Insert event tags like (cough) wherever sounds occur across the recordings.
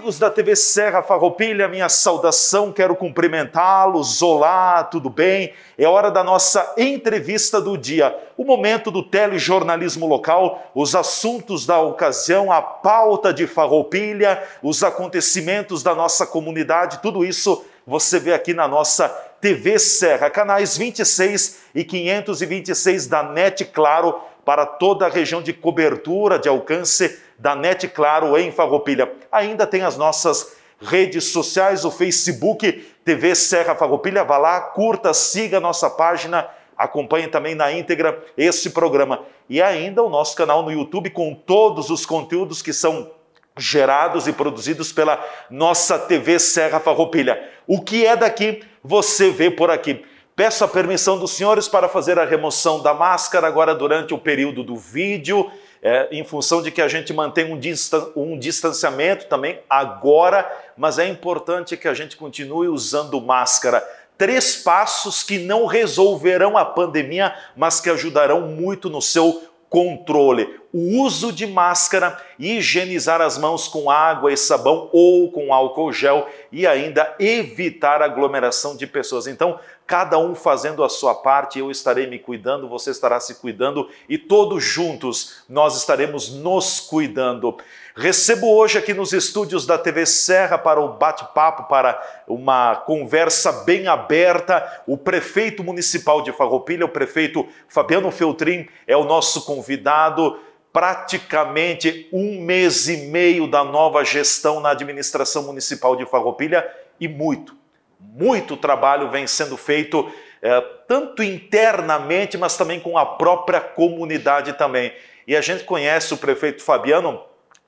amigos da TV Serra Farroupilha, minha saudação, quero cumprimentá-los. Olá, tudo bem? É hora da nossa entrevista do dia, o momento do telejornalismo local, os assuntos da ocasião, a pauta de Farroupilha, os acontecimentos da nossa comunidade, tudo isso você vê aqui na nossa TV Serra, canais 26 e 526 da NET Claro, para toda a região de cobertura, de alcance da NET Claro em Farroupilha. Ainda tem as nossas redes sociais, o Facebook TV Serra Farroupilha, vá lá, curta, siga a nossa página, acompanhe também na íntegra esse programa. E ainda o nosso canal no YouTube com todos os conteúdos que são gerados e produzidos pela nossa TV Serra Farroupilha. O que é daqui, você vê por aqui. Peço a permissão dos senhores para fazer a remoção da máscara agora durante o período do vídeo é, em função de que a gente mantém um, distan um distanciamento também agora, mas é importante que a gente continue usando máscara três passos que não resolverão a pandemia, mas que ajudarão muito no seu controle. O uso de máscara, higienizar as mãos com água e sabão ou com álcool gel e ainda evitar aglomeração de pessoas. Então, cada um fazendo a sua parte, eu estarei me cuidando, você estará se cuidando e todos juntos nós estaremos nos cuidando. Recebo hoje aqui nos estúdios da TV Serra para o bate-papo, para uma conversa bem aberta, o prefeito municipal de Farroupilha, o prefeito Fabiano Feltrin, é o nosso convidado praticamente um mês e meio da nova gestão na administração municipal de Farroupilha e muito, muito trabalho vem sendo feito é, tanto internamente, mas também com a própria comunidade também. E a gente conhece o prefeito Fabiano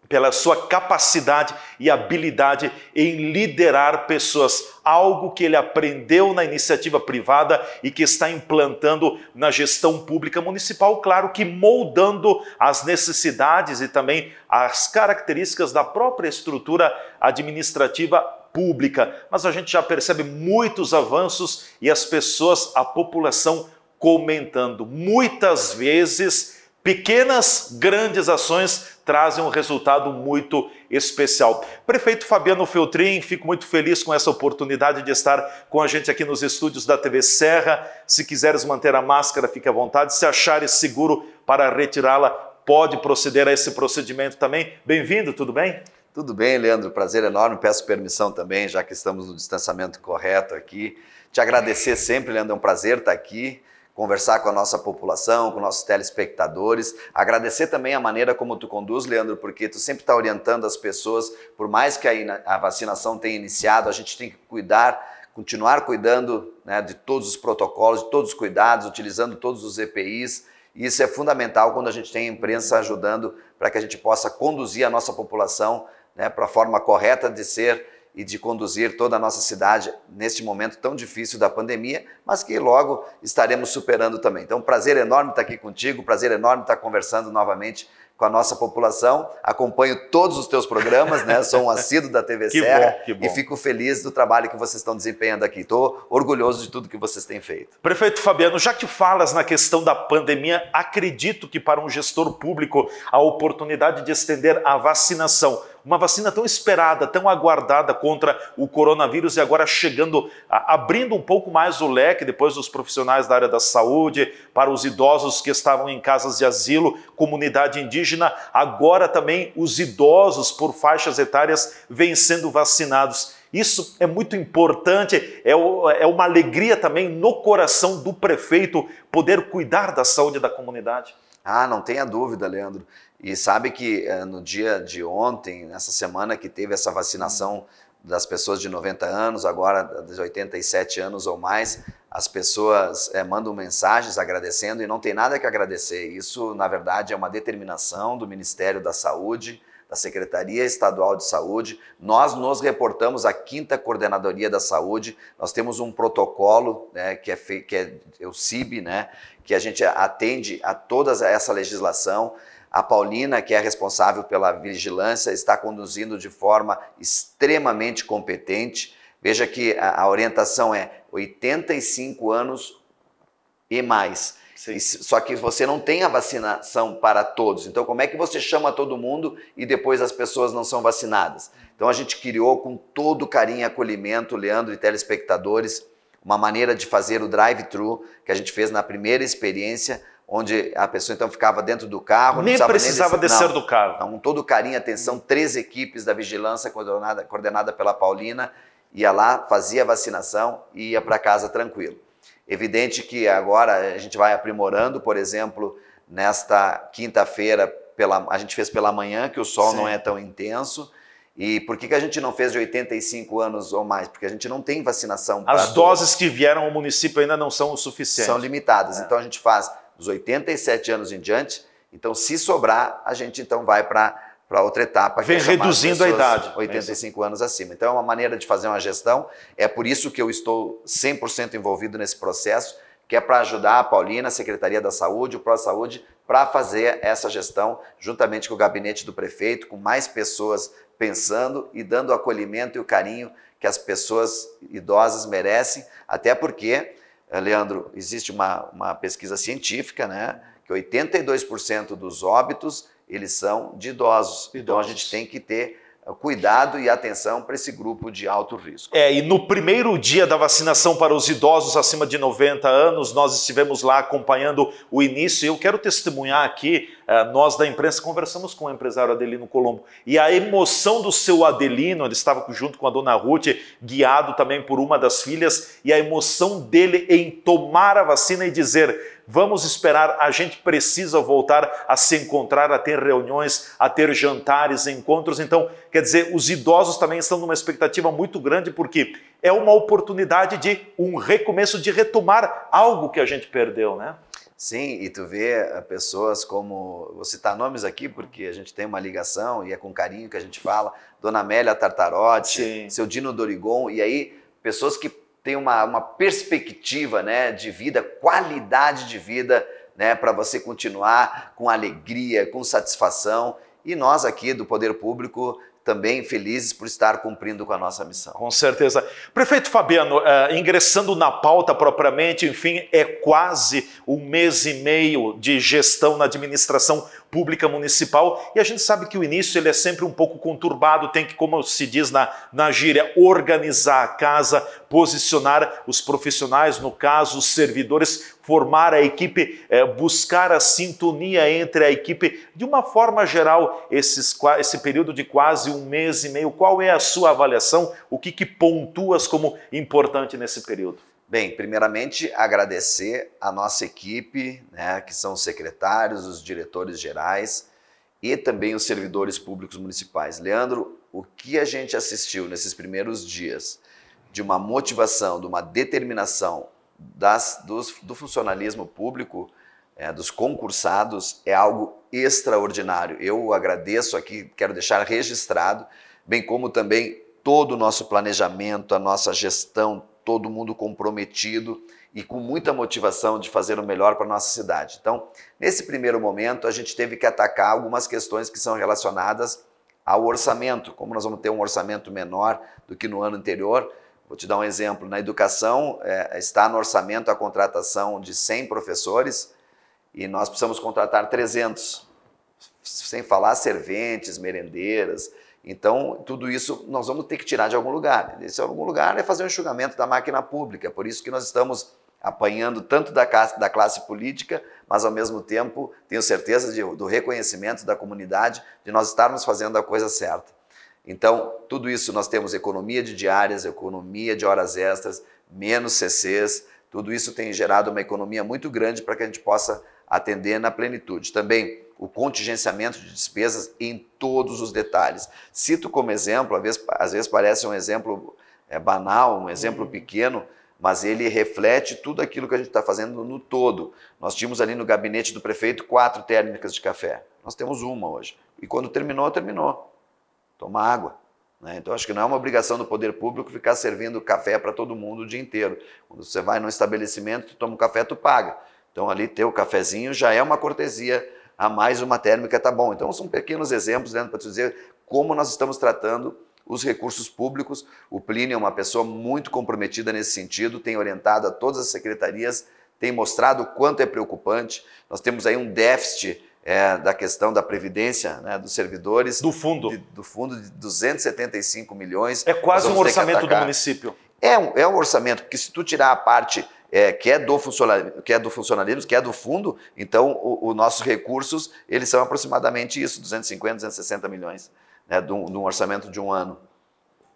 pela sua capacidade e habilidade em liderar pessoas, algo que ele aprendeu na iniciativa privada e que está implantando na gestão pública municipal, claro que moldando as necessidades e também as características da própria estrutura administrativa pública, mas a gente já percebe muitos avanços e as pessoas, a população comentando. Muitas vezes, pequenas, grandes ações trazem um resultado muito especial. Prefeito Fabiano Feltrin, fico muito feliz com essa oportunidade de estar com a gente aqui nos estúdios da TV Serra. Se quiseres manter a máscara, fique à vontade. Se achares seguro para retirá-la, pode proceder a esse procedimento também. Bem-vindo, tudo bem? Tudo bem, Leandro, prazer enorme. Peço permissão também, já que estamos no distanciamento correto aqui. Te agradecer sempre, Leandro, é um prazer estar aqui, conversar com a nossa população, com nossos telespectadores. Agradecer também a maneira como tu conduz, Leandro, porque tu sempre está orientando as pessoas, por mais que a vacinação tenha iniciado, a gente tem que cuidar continuar cuidando né, de todos os protocolos, de todos os cuidados, utilizando todos os EPIs. E isso é fundamental quando a gente tem a imprensa ajudando para que a gente possa conduzir a nossa população né, para a forma correta de ser e de conduzir toda a nossa cidade neste momento tão difícil da pandemia, mas que logo estaremos superando também. Então, prazer enorme estar aqui contigo, prazer enorme estar conversando novamente com a nossa população. Acompanho todos os teus programas, né? Sou um (laughs) assíduo da TV que Serra bom, bom. e fico feliz do trabalho que vocês estão desempenhando aqui. Estou orgulhoso de tudo que vocês têm feito. Prefeito Fabiano, já que falas na questão da pandemia, acredito que para um gestor público a oportunidade de estender a vacinação uma vacina tão esperada, tão aguardada contra o coronavírus e agora chegando, abrindo um pouco mais o leque depois dos profissionais da área da saúde, para os idosos que estavam em casas de asilo, comunidade indígena, agora também os idosos por faixas etárias vêm sendo vacinados. Isso é muito importante, é, é uma alegria também no coração do prefeito poder cuidar da saúde da comunidade. Ah, não tenha dúvida, Leandro. E sabe que eh, no dia de ontem, nessa semana que teve essa vacinação das pessoas de 90 anos, agora de 87 anos ou mais, as pessoas é, mandam mensagens agradecendo e não tem nada que agradecer. Isso, na verdade, é uma determinação do Ministério da Saúde, da Secretaria Estadual de Saúde. Nós nos reportamos à Quinta Coordenadoria da Saúde. Nós temos um protocolo né, que, é que é, é o CIB, né, que a gente atende a toda essa legislação. A Paulina, que é responsável pela vigilância, está conduzindo de forma extremamente competente. Veja que a, orientação é 85 anos e mais. Sim. Só que você não tem a vacinação para todos. Então, como é que você chama todo mundo e depois as pessoas não são vacinadas? Então, a gente criou com todo carinho e acolhimento, Leandro e telespectadores, uma maneira de fazer o drive-thru que a gente fez na primeira experiência onde a pessoa então ficava dentro do carro. Nem precisava, precisava nem descer, descer do carro. Então, com todo carinho e atenção, três equipes da vigilância coordenada, coordenada pela Paulina, ia lá, fazia a vacinação e ia para casa tranquilo. Evidente que agora a gente vai aprimorando, por exemplo, nesta quinta-feira, a gente fez pela manhã, que o sol Sim. não é tão intenso. E por que, que a gente não fez de 85 anos ou mais? Porque a gente não tem vacinação. As doses todos. que vieram ao município ainda não são o suficiente. São limitadas. É. Então a gente faz dos 87 anos em diante. Então, se sobrar, a gente então vai para para outra etapa. Vem é reduzindo a idade. 85 é anos acima. Então, é uma maneira de fazer uma gestão. É por isso que eu estou 100% envolvido nesse processo, que é para ajudar a Paulina, a Secretaria da Saúde, o Pró-Saúde, para fazer essa gestão, juntamente com o gabinete do prefeito, com mais pessoas pensando e dando o acolhimento e o carinho que as pessoas idosas merecem, até porque eh, Leandro, existe uma, uma pesquisa científica, né, que 82% dos óbitos eles são de idosos. idosos. Então a gente tem que ter cuidado e atenção para esse grupo de alto risco. É, e no primeiro dia da vacinação para os idosos acima de 90 anos, nós estivemos lá acompanhando o início. Eu quero testemunhar aqui, eh, nós da imprensa conversamos com o empresário Adelino Colombo e a emoção do seu Adelino, ele estava junto com a dona Ruth, guiado também por uma das filhas, e a emoção dele em tomar a vacina e dizer: Vamos esperar, a gente precisa voltar a se encontrar, a ter reuniões, a ter jantares, encontros. Então, quer dizer, os idosos também estão numa expectativa muito grande, porque é uma oportunidade de um recomeço, de retomar algo que a gente perdeu, né? Sim, e tu vê eh, pessoas como. Vou citar nomes aqui, porque a gente tem uma ligação e é com carinho que a gente fala. Dona Amélia Tartarotti, Sim. seu Dino Dorigon, e aí pessoas que tem uma, uma perspectiva né, de vida, qualidade de vida, né, para você continuar com alegria, com satisfação. E nós aqui do Poder Público também felizes por estar cumprindo com a nossa missão. Com certeza. Prefeito Fabiano, uh, ingressando na pauta propriamente, enfim, é quase um mês e meio de gestão na administração pública municipal. E a gente sabe que o início ele é sempre um pouco conturbado, tem que, como se diz na, na gíria, organizar a casa, posicionar os profissionais, no caso, os servidores, formar a equipe, é, buscar a sintonia entre a equipe. De uma forma geral, esses, esse período de quase um mês e meio, qual é a sua avaliação? O que, que pontuas como importante nesse período? Bem, primeiramente agradecer a nossa equipe, né, que são os secretários, os diretores gerais e também os servidores públicos municipais. Leandro, o que a gente assistiu nesses primeiros dias de uma motivação, de uma determinação das, dos, do funcionalismo público, é, dos concursados, é algo extraordinário. Eu agradeço aqui, quero deixar registrado, bem como também todo o nosso planejamento, a nossa gestão, todo mundo comprometido e com muita motivação de fazer o melhor para a nossa cidade. Então, nesse primeiro momento, a gente teve que atacar algumas questões que são relacionadas ao orçamento. Como nós vamos ter um orçamento menor do que no ano anterior, vou te dar um exemplo. Na educação, é, está no orçamento a contratação de 100 professores e nós precisamos contratar 300, sem falar serventes, merendeiras, então, tudo isso nós vamos ter que tirar de algum lugar. Esse é algum lugar é fazer um enxugamento da máquina pública. Por isso que nós estamos apanhando tanto da classe, da classe política, mas ao mesmo tempo tenho certeza de, do reconhecimento da comunidade de nós estarmos fazendo a coisa certa. Então, tudo isso nós temos economia de diárias, economia de horas extras, menos CCs, tudo isso tem gerado uma economia muito grande para que a gente possa atender na plenitude. Também o contingenciamento de despesas em todos os detalhes. Cito como exemplo, às vezes, às vezes parece um exemplo é, banal, um exemplo uhum. pequeno, mas ele reflete tudo aquilo que a gente está fazendo no todo. Nós tínhamos ali no gabinete do prefeito quatro térmicas de café. Nós temos uma hoje. E quando terminou, terminou. Toma água. Né? Então, acho que não é uma obrigação do poder público ficar servindo café para todo mundo o dia inteiro. Quando você vai num estabelecimento, tu toma um café, tu paga. Então, ali ter o cafezinho já é uma cortesia a mais uma térmica tá bom. Então, são pequenos exemplos, né, para te dizer como nós estamos tratando os recursos públicos. O Plínio é uma pessoa muito comprometida nesse sentido, tem orientado a todas as secretarias, tem mostrado o quanto é preocupante. Nós temos aí um déficit é, da questão da previdência né, dos servidores. Do fundo. De, do fundo de 275 milhões. É quase um orçamento do município. É um, é um orçamento, porque se tu tirar a parte é, que é do funcionalismo, que é do funcionalismo, que é do fundo, então os nossos recursos, eles são aproximadamente isso, 250, 260 milhões né, de, um, de um orçamento de um ano.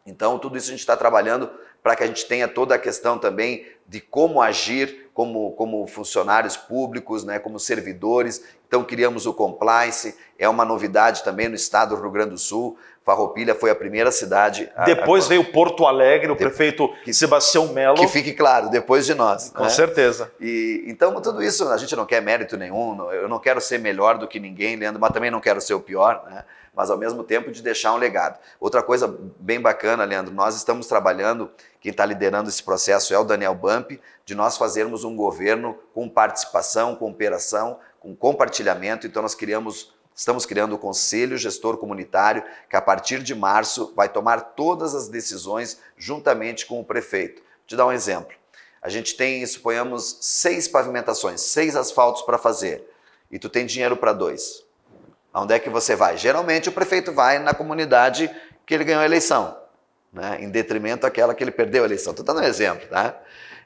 Então, tudo isso a gente está trabalhando para que a gente tenha toda a questão também de como agir como, como funcionários públicos, né, como servidores. Então, criamos o compliance, é uma novidade também no estado do Rio Grande do Sul. Farroupilha foi a primeira cidade. A, depois a... veio Porto Alegre, o de... prefeito que, Sebastião Melo. Que fique claro, depois de nós. Com né? certeza. E então tudo isso a gente não quer mérito nenhum. Eu não quero ser melhor do que ninguém, Leandro, mas também não quero ser o pior, né? Mas ao mesmo tempo de deixar um legado. Outra coisa bem bacana, Leandro, nós estamos trabalhando. Quem está liderando esse processo é o Daniel Bump de nós fazermos um governo com participação, com operação, com compartilhamento. Então nós criamos Estamos criando o Conselho Gestor Comunitário, que a partir de março vai tomar todas as decisões juntamente com o prefeito. Vou te dar um exemplo. A gente tem, suponhamos, seis pavimentações, seis asfaltos para fazer, e tu tem dinheiro para dois. Onde é que você vai? Geralmente o prefeito vai na comunidade que ele ganhou a eleição, né? em detrimento àquela que ele perdeu a eleição. Estou dando um exemplo. Tá?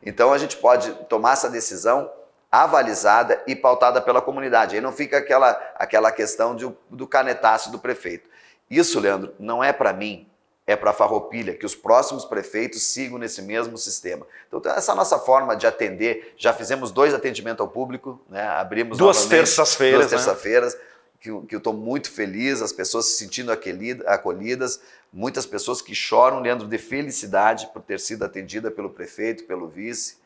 Então a gente pode tomar essa decisão avalizada e pautada pela comunidade. Aí não fica aquela, aquela questão de, do canetaço do prefeito. Isso, Leandro, não é para mim, é para a farroupilha, que os próximos prefeitos sigam nesse mesmo sistema. Então, essa nossa forma de atender, já fizemos dois atendimentos ao público, né? abrimos duas terças-feiras. Duas terças-feiras, que, né? que eu estou muito feliz, as pessoas se sentindo acolhidas, muitas pessoas que choram, Leandro, de felicidade por ter sido atendida pelo prefeito, pelo vice,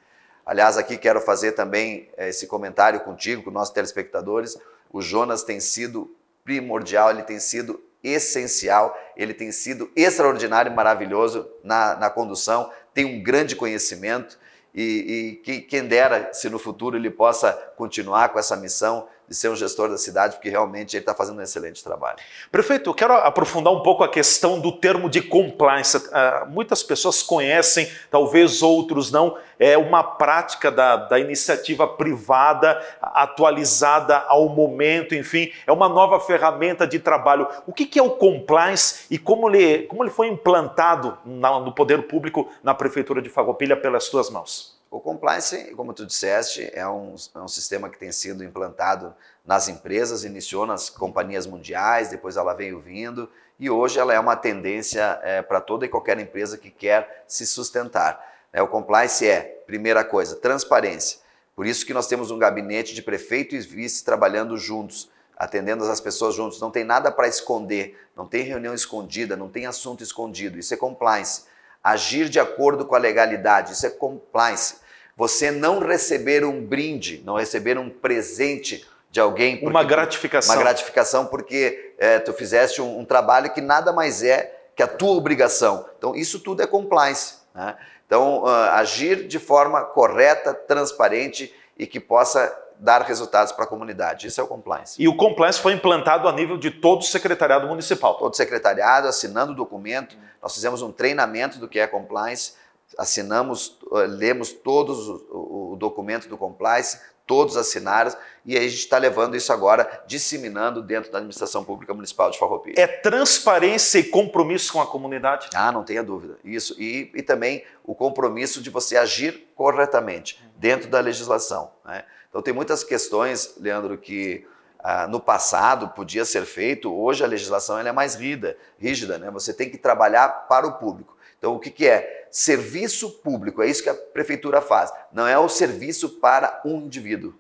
Aliás, aqui quero fazer também eh, esse comentário contigo, com nossos telespectadores. O Jonas tem sido primordial, ele tem sido essencial, ele tem sido extraordinário e maravilhoso na, na condução, tem um grande conhecimento e, e quem dera se no futuro ele possa continuar com essa missão ser um gestor da cidade, porque realmente ele está fazendo um excelente trabalho. Prefeito, eu quero aprofundar um pouco a questão do termo de compliance. Uh, muitas pessoas conhecem, talvez outros não, é uma prática da, da iniciativa privada atualizada ao momento, enfim, é uma nova ferramenta de trabalho. O que, que é o compliance e como ele, como ele foi implantado na, no poder público na Prefeitura de Fagopilha pelas suas mãos? O compliance, como tu disseste, é um, é um sistema que tem sido implantado nas empresas, iniciou nas companhias mundiais, depois ela veio vindo e hoje ela é uma tendência é, para toda e qualquer empresa que quer se sustentar. É, o compliance é, primeira coisa, transparência. Por isso que nós temos um gabinete de prefeito e vice trabalhando juntos, atendendo as pessoas juntos. Não tem nada para esconder, não tem reunião escondida, não tem assunto escondido. Isso é compliance. Agir de acordo com a legalidade, isso é compliance você não receber um brinde, não receber um presente de alguém. Porque, uma gratificação. Uma gratificação porque é, tu fizeste um, um, trabalho que nada mais é que a tua obrigação. Então, isso tudo é compliance. Né? Então, uh, agir de forma correta, transparente e que possa dar resultados para a comunidade. Isso é o compliance. E o compliance foi implantado a nível de todo o secretariado municipal. Todo o secretariado assinando o documento. Nós fizemos um treinamento do que é compliance assinamos, eh, lemos todos o, o documento do compliance, todos assinaram, e aí a gente está levando isso agora, disseminando dentro da administração pública municipal de Farroupilha. É transparência e compromisso com a comunidade? Ah, não tenha dúvida. Isso. E, e também o compromisso de você agir corretamente dentro da legislação. Né? Então, tem muitas questões, Leandro, que ah, no passado podia ser feito, hoje a legislação ela é mais rida, rígida. Né? Você tem que trabalhar para o público. Então, o que, que é? Serviço público, é isso que a prefeitura faz, não é o serviço para um indivíduo.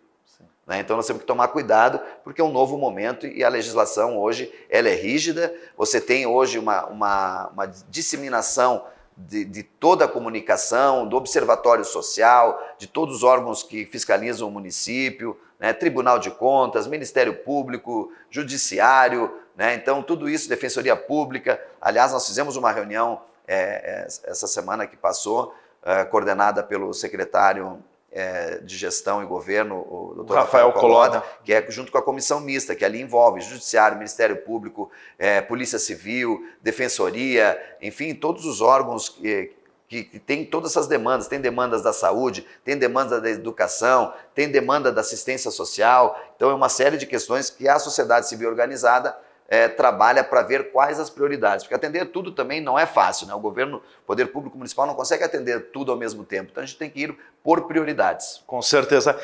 Né? Então, nós temos que tomar cuidado, porque é um novo momento e a legislação hoje ela é rígida, você tem hoje uma, uma, uma disseminação de, de, toda a comunicação, do observatório social, de todos os órgãos que fiscalizam o município, né, Tribunal de Contas, Ministério Público, Judiciário, né, então tudo isso, Defensoria Pública. Aliás, nós fizemos uma reunião é, é, essa semana que passou, é, coordenada pelo secretário é, de gestão e governo, o Dr. Rafael, Rafael Coloda, que é junto com a comissão mista, que ali envolve Judiciário, Ministério Público, é, Polícia Civil, Defensoria, enfim, todos os órgãos que, que, que tem todas essas demandas, tem demandas da saúde, tem demanda da educação, tem demanda da assistência social, então é uma série de questões que a sociedade civil organizada é, trabalha para ver quais as prioridades, porque atender tudo também não é fácil, né? O governo, o poder público municipal não consegue atender tudo ao mesmo tempo, então a gente tem que ir por prioridades. Com certeza.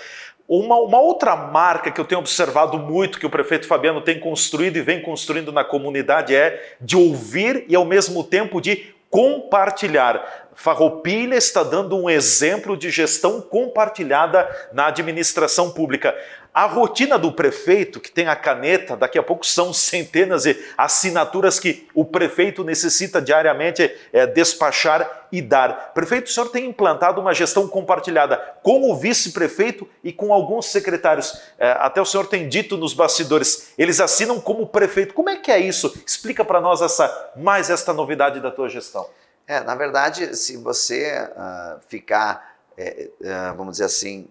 Uma, uma, outra marca que eu tenho observado muito que o prefeito Fabiano tem construído e vem construindo na comunidade é de ouvir e ao mesmo tempo de compartilhar. Farroupilha está dando um exemplo de gestão compartilhada na administração pública. A rotina do prefeito, que tem a caneta, daqui a pouco são centenas de assinaturas que o prefeito necessita diariamente é, despachar e dar. Prefeito, o senhor tem implantado uma gestão compartilhada com o vice-prefeito e com alguns secretários. É, até o senhor tem dito nos bastidores, eles assinam como prefeito. Como é que é isso? Explica para nós essa mais esta novidade da tua gestão. É, na verdade, se você uh, ficar, é, uh, vamos dizer assim,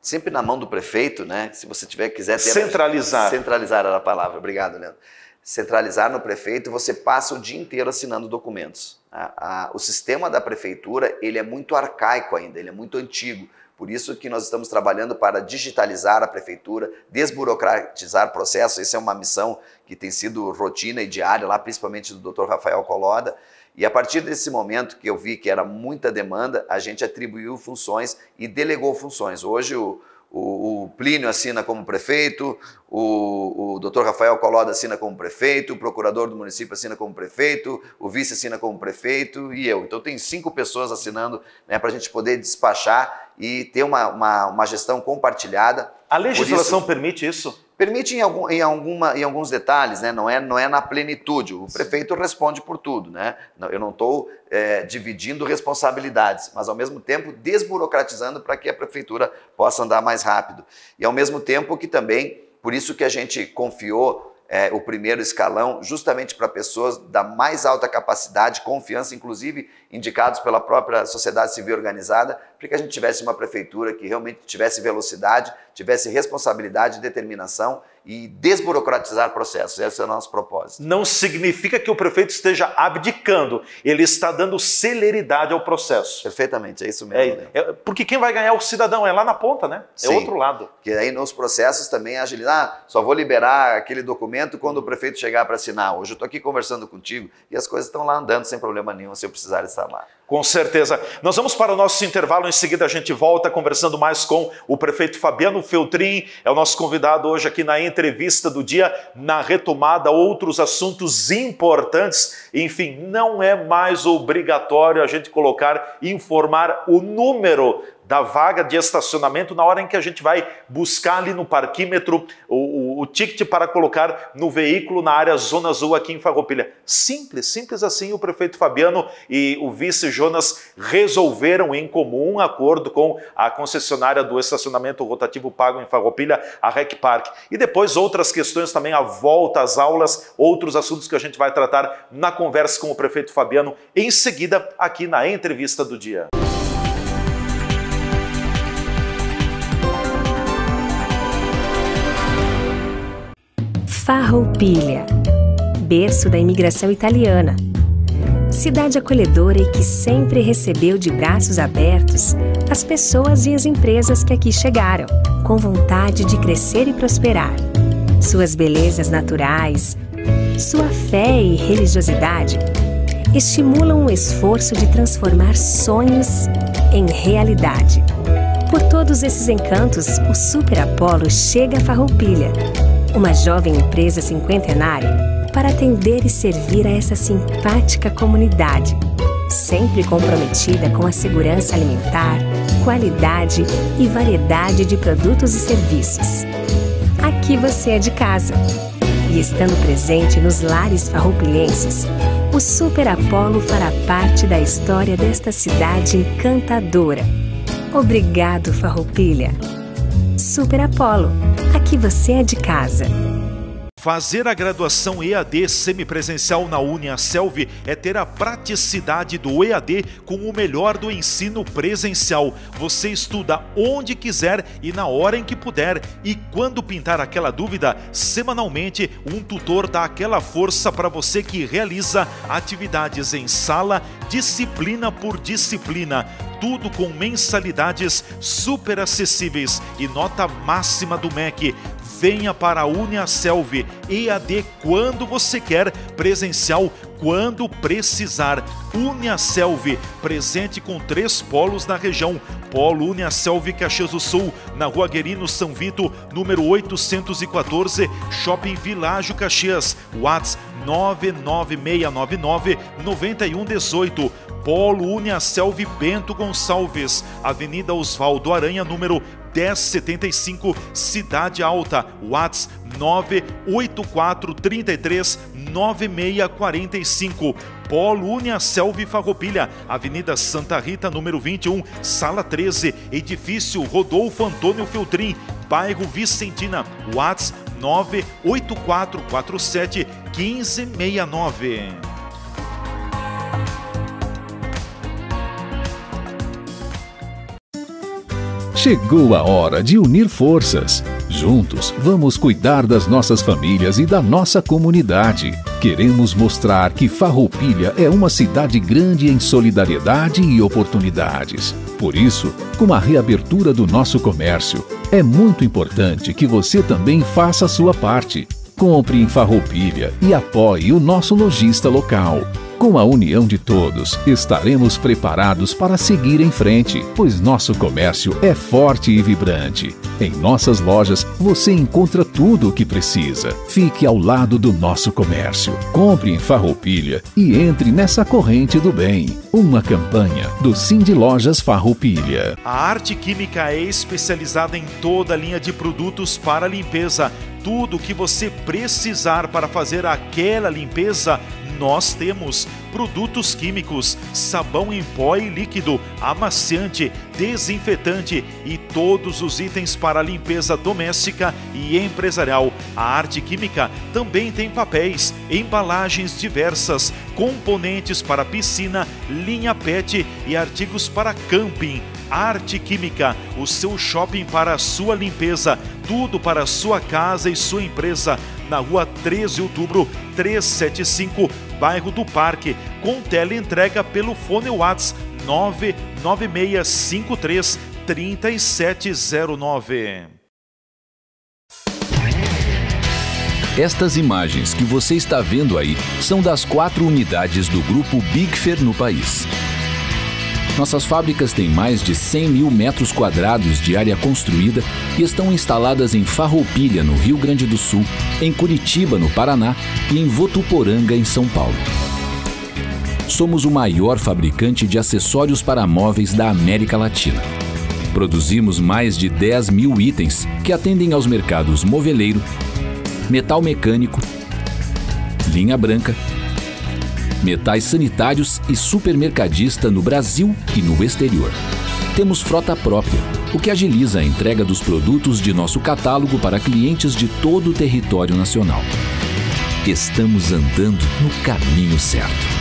sempre na mão do prefeito, né? Se você tiver quiser ter, centralizar, centralizar era a palavra. Obrigado, Leandro. Centralizar no prefeito, você passa o dia inteiro assinando documentos. A, a, o sistema da prefeitura ele é muito arcaico ainda, ele é muito antigo. Por isso que nós estamos trabalhando para digitalizar a prefeitura, desburocratizar o processo. Essa é uma missão que tem sido rotina e diária lá, principalmente do Dr. Rafael Coloda. E a partir desse momento que eu vi que era muita demanda, a gente atribuiu funções e delegou funções. Hoje o, o, o Plínio assina como prefeito, o, o doutor Rafael Coloda assina como prefeito, o procurador do município assina como prefeito, o vice assina como prefeito e eu. Então tem cinco pessoas assinando né, para a gente poder despachar e ter uma, uma, uma gestão compartilhada. A legislação isso, permite isso? Permite em, algum, em, alguma, em alguns detalhes, né? não, é, não é na plenitude. O prefeito Sim. responde por tudo. Né? Eu não estou é, dividindo responsabilidades, mas ao mesmo tempo desburocratizando para que a prefeitura possa andar mais rápido. E ao mesmo tempo que também, por isso que a gente confiou é, o primeiro escalão, justamente para pessoas da mais alta capacidade, confiança, inclusive indicados pela própria sociedade civil organizada, para que a gente tivesse uma prefeitura que realmente tivesse velocidade, tivesse responsabilidade e determinação e desburocratizar processos. Esse é o nosso propósito. Não significa que o prefeito esteja abdicando, ele está dando celeridade ao processo. Perfeitamente, é isso mesmo. É, é, porque quem vai ganhar é o cidadão, é lá na ponta, né? É Sim, outro lado. Que aí nos processos também agilizar, ah, só vou liberar aquele documento quando o prefeito chegar para assinar. Hoje eu estou aqui conversando contigo e as coisas estão lá andando sem problema nenhum, se eu precisar estar lá. Com certeza. Nós vamos para o nosso intervalo, em seguida a gente volta conversando mais com o prefeito Fabiano Feltrin, é o nosso convidado hoje aqui na entrevista do dia, na retomada, outros assuntos importantes. Enfim, não é mais obrigatório a gente colocar, informar o número da vaga de estacionamento na hora em que a gente vai buscar ali no parquímetro o, o, o ticket para colocar no veículo na área Zona Azul aqui em Farroupilha. Simples, simples assim o prefeito Fabiano e o vice Jonas resolveram em comum um acordo com a concessionária do estacionamento rotativo pago em Farroupilha, a Rec Park. E depois outras questões também, a volta às aulas, outros assuntos que a gente vai tratar na conversa com o prefeito Fabiano em seguida aqui na entrevista do dia. Farroupilha, berço da imigração italiana. Cidade acolhedora e que sempre recebeu de braços abertos as pessoas e as empresas que aqui chegaram, com vontade de crescer e prosperar. Suas belezas naturais, sua fé e religiosidade estimulam o esforço de transformar sonhos em realidade. Por todos esses encantos, o Super Apollo chega a Farroupilha uma jovem empresa cinquentenária, para atender e servir a essa simpática comunidade, sempre comprometida com a segurança alimentar, qualidade e variedade de produtos e serviços. Aqui você é de casa. E estando presente nos lares farroupilhenses, o Super Apollo fará parte da história desta cidade encantadora. Obrigado, Farroupilha! Super Apolo, Aqui você é de casa. Fazer a graduação EAD semipresencial na UniaSelv é ter a praticidade do EAD com o melhor do ensino presencial. Você estuda onde quiser e na hora em que puder, e quando pintar aquela dúvida, semanalmente um tutor dá aquela força para você que realiza atividades em sala, disciplina por disciplina tudo com mensalidades super acessíveis e nota máxima do MEC venha para a UniaSelv EAD quando você quer, presencial quando precisar. UniaSelv, presente com três polos na região. Polo UniaSelv Caxias do Sul, na Rua Guerino São Vito, número 814, Shopping Világio Caxias. Whats 99699 9118. Polo Unia Selvi Bento Gonçalves, Avenida Osvaldo Aranha, número 1075 Cidade Alta, Whats 984 33 9645. Polo Unia Selvi Farroupilha, Avenida Santa Rita, número 21, Sala 13, Edifício Rodolfo Antônio Feltrin, bairro Vicentina, Whats 98447 1569. Chegou a hora de unir forças. Juntos, vamos cuidar das nossas famílias e da nossa comunidade. Queremos mostrar que Farroupilha é uma cidade grande em solidariedade e oportunidades. Por isso, com a reabertura do nosso comércio, é muito importante que você também faça a sua parte. Compre em Farroupilha e apoie o nosso lojista local. Com a união de todos, estaremos preparados para seguir em frente, pois nosso comércio é forte e vibrante. Em nossas lojas, você encontra tudo o que precisa. Fique ao lado do nosso comércio. Compre em Farroupilha e entre nessa corrente do bem. Uma campanha do Cindy Lojas Farroupilha. A Arte Química é especializada em toda a linha de produtos para limpeza. Tudo o que você precisar para fazer aquela limpeza nós temos produtos químicos, sabão em pó e líquido, amaciante, desinfetante e todos os itens para limpeza doméstica e empresarial. A arte química também tem papéis, embalagens diversas, componentes para piscina, linha PET e artigos para camping. Arte Química, o seu shopping para a sua limpeza, tudo para a sua casa e sua empresa na rua 13 de outubro 375, bairro do Parque, com teleentrega pelo fone Whats 99653 3709. Estas imagens que você está vendo aí são das quatro unidades do grupo Big Fer no país. Nossas fábricas têm mais de 100 mil metros quadrados de área construída e estão instaladas em Farroupilha, no Rio Grande do Sul, em Curitiba, no Paraná e em Votuporanga, em São Paulo. Somos o maior fabricante de acessórios para móveis da América Latina. Produzimos mais de 10 mil itens que atendem aos mercados moveleiro, metal mecânico, linha branca metais sanitários e supermercadista no Brasil e no exterior. Temos frota própria, o que agiliza a entrega dos produtos de nosso catálogo para clientes de todo o território nacional. Estamos andando no caminho certo.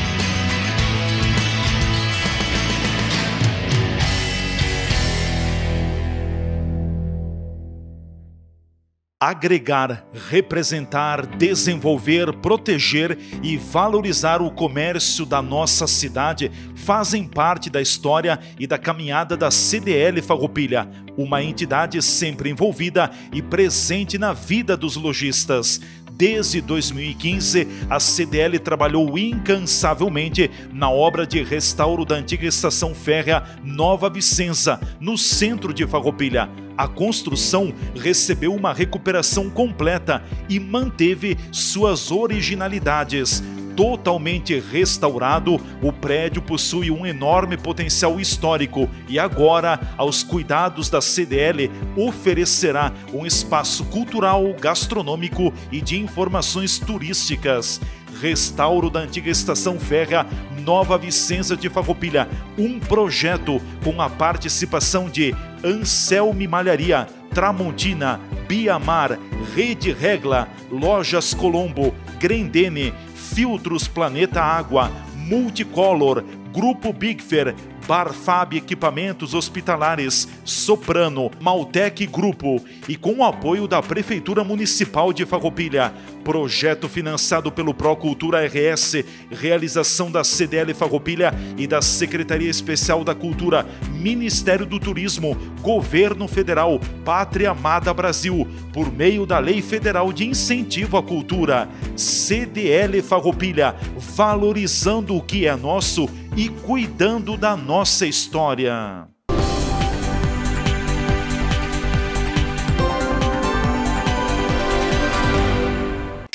agregar, representar, desenvolver, proteger e valorizar o comércio da nossa cidade fazem parte da história e da caminhada da CDL Farroupilha, uma entidade sempre envolvida e presente na vida dos lojistas. Desde 2015, a CDL trabalhou incansavelmente na obra de restauro da antiga estação férrea Nova Vicenza, no centro de Farroupilha. A construção recebeu uma recuperação completa e manteve suas originalidades totalmente restaurado, o prédio possui um enorme potencial histórico e agora, aos cuidados da CDL, oferecerá um espaço cultural, gastronômico e de informações turísticas restauro da antiga estação férrea Nova Vicença de Favopilha, um projeto com a participação de Anselme Malharia, Tramontina, Biamar, Rede Regla, Lojas Colombo, Grendene, Filtros Planeta Água, Multicolor, Grupo Bigfer, Barfab Equipamentos Hospitalares, Soprano, Maltec Grupo e com o apoio da Prefeitura Municipal de Farroupilha. Projeto financiado pelo Procultura RS, realização da CDL Farroupilha e da Secretaria Especial da Cultura, Ministério do Turismo, Governo Federal, Pátria Amada Brasil, por meio da Lei Federal de Incentivo à Cultura, CDL Farroupilha, valorizando o que é nosso e cuidando da nossa história.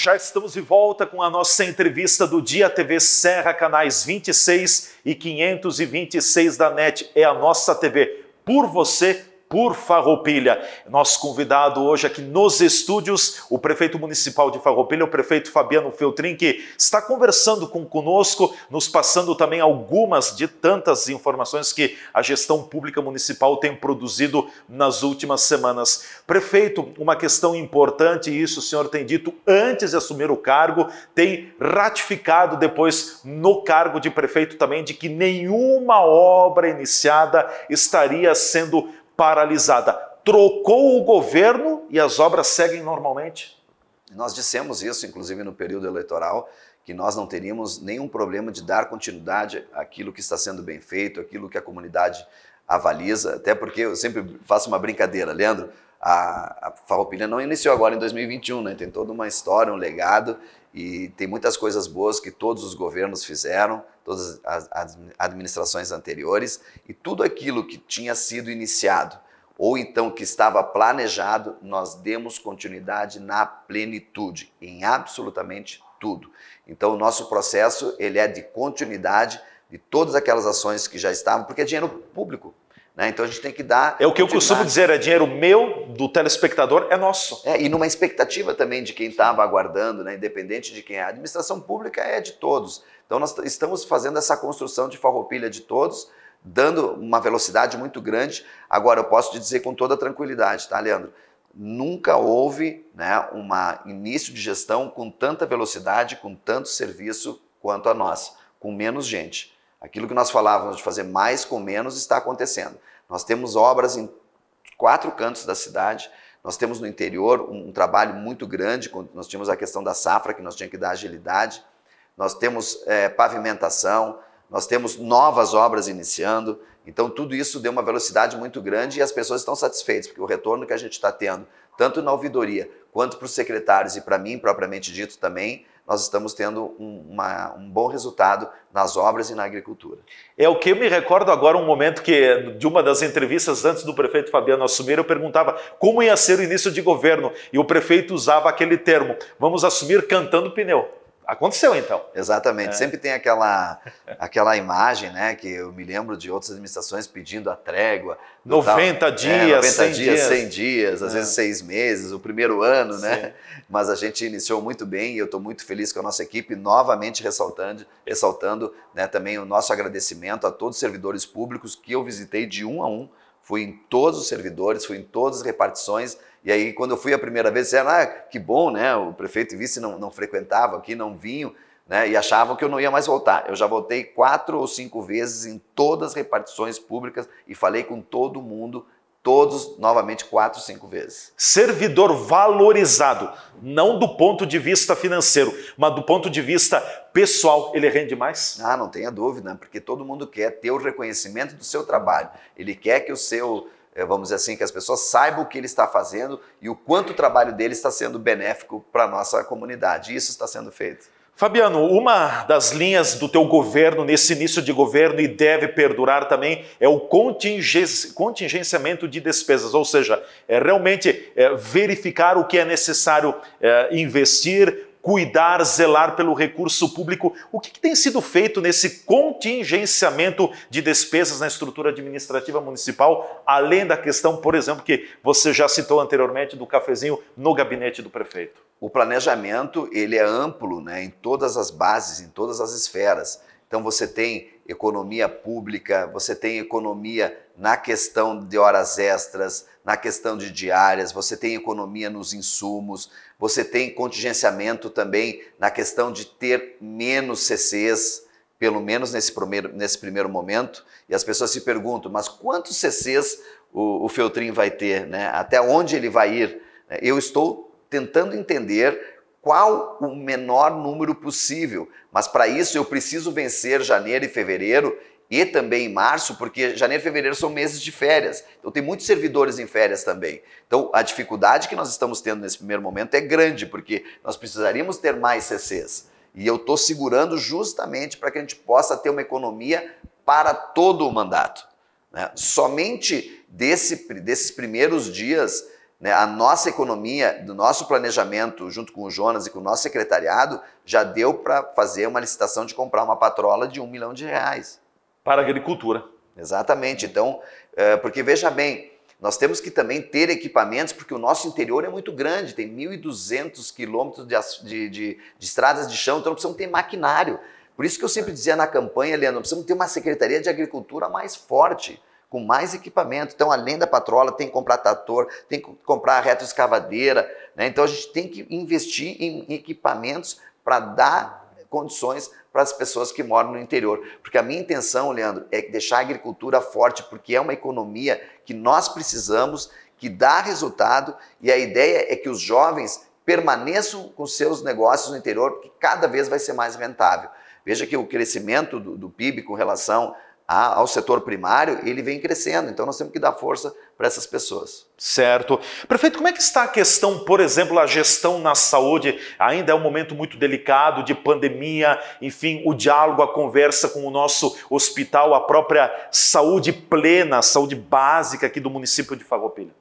Já estamos de volta com a nossa entrevista do dia TV Serra, canais 26 e 526 da NET. É a nossa TV por você por Farroupilha. Nosso convidado hoje aqui nos estúdios, o prefeito municipal de Farroupilha, o prefeito Fabiano Feltrin, que está conversando com, conosco, nos passando também algumas de tantas informações que a gestão pública municipal tem produzido nas últimas semanas. Prefeito, uma questão importante, e isso o senhor tem dito antes de assumir o cargo, tem ratificado depois no cargo de prefeito também, de que nenhuma obra iniciada estaria sendo paralisada. Trocou o governo e as obras seguem normalmente. Nós dissemos isso, inclusive, no período eleitoral, que nós não teríamos nenhum problema de dar continuidade àquilo que está sendo bem feito, àquilo que a comunidade avaliza, até porque eu sempre faço uma brincadeira, Leandro, a, a Farroupilha não iniciou agora em 2021, né? tem toda uma história, um legado, e tem muitas coisas boas que todos os governos fizeram, todas as administrações anteriores, e tudo aquilo que tinha sido iniciado ou então que estava planejado, nós demos continuidade na plenitude, em absolutamente tudo. Então o nosso processo, ele é de continuidade de todas aquelas ações que já estavam, porque é dinheiro público, né? Então a gente tem que dar. É o que eu costumo dizer: é dinheiro meu, do telespectador, é nosso. É, e numa expectativa também de quem estava aguardando, né? independente de quem é. A administração pública é de todos. Então nós estamos fazendo essa construção de farroupilha de todos, dando uma velocidade muito grande. Agora, eu posso te dizer com toda tranquilidade, tá, Leandro? Nunca houve né, um início de gestão com tanta velocidade, com tanto serviço quanto a nossa, com menos gente. Aquilo que nós falávamos de fazer mais com menos está acontecendo. Nós temos obras em quatro cantos da cidade. Nós temos no interior um, um trabalho muito grande. Nós tínhamos a questão da safra, que nós tínhamos que dar agilidade. Nós temos é, pavimentação, nós temos novas obras iniciando. Então, tudo isso deu uma velocidade muito grande e as pessoas estão satisfeitas, porque o retorno que a gente está tendo, tanto na ouvidoria quanto para os secretários e para mim, propriamente dito também, nós estamos tendo um, uma, um, bom resultado nas obras e na agricultura. É o que eu me recordo agora, um momento que de uma das entrevistas antes do prefeito Fabiano assumir, eu perguntava como ia ser o início de governo e o prefeito usava aquele termo: vamos assumir cantando pneu. Aconteceu então. Exatamente. É. Sempre tem aquela, aquela imagem, né? Que eu me lembro de outras administrações pedindo a trégua. 90 tal, é, dias, é, 90 100 dias, 100 dias, às é. vezes seis meses, o primeiro ano, né? Sim. né? Mas a gente iniciou muito bem e eu estou muito feliz com a nossa equipe, novamente ressaltando, ressaltando né, também o nosso agradecimento a todos os servidores públicos que eu visitei de um a um fui em todos os servidores, fui em todas as repartições. E aí, quando eu fui a primeira vez, disseram: ah, que bom, né? O prefeito e vice não, não frequentavam aqui, não vinham, né? E achavam que eu não ia mais voltar. Eu já voltei quatro ou cinco vezes em todas as repartições públicas e falei com todo mundo todos novamente quatro, cinco vezes. Servidor valorizado, não do ponto de vista financeiro, mas do ponto de vista pessoal, ele rende mais? Ah, não tenha dúvida, porque todo mundo quer ter o reconhecimento do seu trabalho. Ele quer que o seu, eh, vamos dizer assim, que as pessoas saibam o que ele está fazendo e o quanto o trabalho dele está sendo benéfico para a nossa comunidade. Isso está sendo feito. Fabiano, uma das linhas do teu governo nesse início de governo e deve perdurar também é o contingenciamento de despesas, ou seja, é realmente é, verificar o que é necessário é, investir, cuidar, zelar pelo recurso público. O que, que tem sido feito nesse contingenciamento de despesas na estrutura administrativa municipal, além da questão, por exemplo, que você já citou anteriormente do cafezinho no gabinete do prefeito? O planejamento ele é amplo né, em todas as bases, em todas as esferas. Então você tem economia pública, você tem economia na questão de horas extras, na questão de diárias, você tem economia nos insumos, você tem contingenciamento também na questão de ter menos CCs, pelo menos nesse primeiro, nesse primeiro momento. E as pessoas se perguntam, mas quantos CCs o, o Feltrin vai ter? Né? Até onde ele vai ir? Eu estou tentando entender qual o menor número possível. Mas para isso eu preciso vencer janeiro e fevereiro e também em março, porque janeiro e fevereiro são meses de férias. Então tem muitos servidores em férias também. Então a dificuldade que nós estamos tendo nesse primeiro momento é grande, porque nós precisaríamos ter mais CCs. E eu estou segurando justamente para que a gente possa ter uma economia para todo o mandato. Né? Somente desse, desses primeiros dias né? A nossa economia, do nosso planejamento, junto com o Jonas e com o nosso secretariado, já deu para fazer uma licitação de comprar uma patrola de um milhão de reais. Para a agricultura. Exatamente. Então, eh, porque veja bem, nós temos que também ter equipamentos, porque o nosso interior é muito grande, tem 1.200 quilômetros de, de, de, estradas de chão, então precisamos ter maquinário. Por isso que eu sempre dizia na campanha, Leandro, precisamos ter uma Secretaria de Agricultura mais forte com mais equipamento. Então, além da patrola, tem que comprar trator, tem que comprar retroescavadeira. Né? Então, a gente tem que investir em equipamentos para dar condições para as pessoas que moram no interior. Porque a minha intenção, Leandro, é deixar a agricultura forte, porque é uma economia que nós precisamos, que dá resultado, e a ideia é que os jovens permaneçam com seus negócios no interior, porque cada vez vai ser mais rentável. Veja que o crescimento do, do PIB com relação ao setor primário, ele vem crescendo. Então nós temos que dar força para essas pessoas. Certo. Prefeito, como é que está a questão, por exemplo, a gestão na saúde? Ainda é um momento muito delicado de pandemia, enfim, o diálogo, a conversa com o nosso hospital, a própria saúde plena, a saúde básica aqui do município de Farroupilha.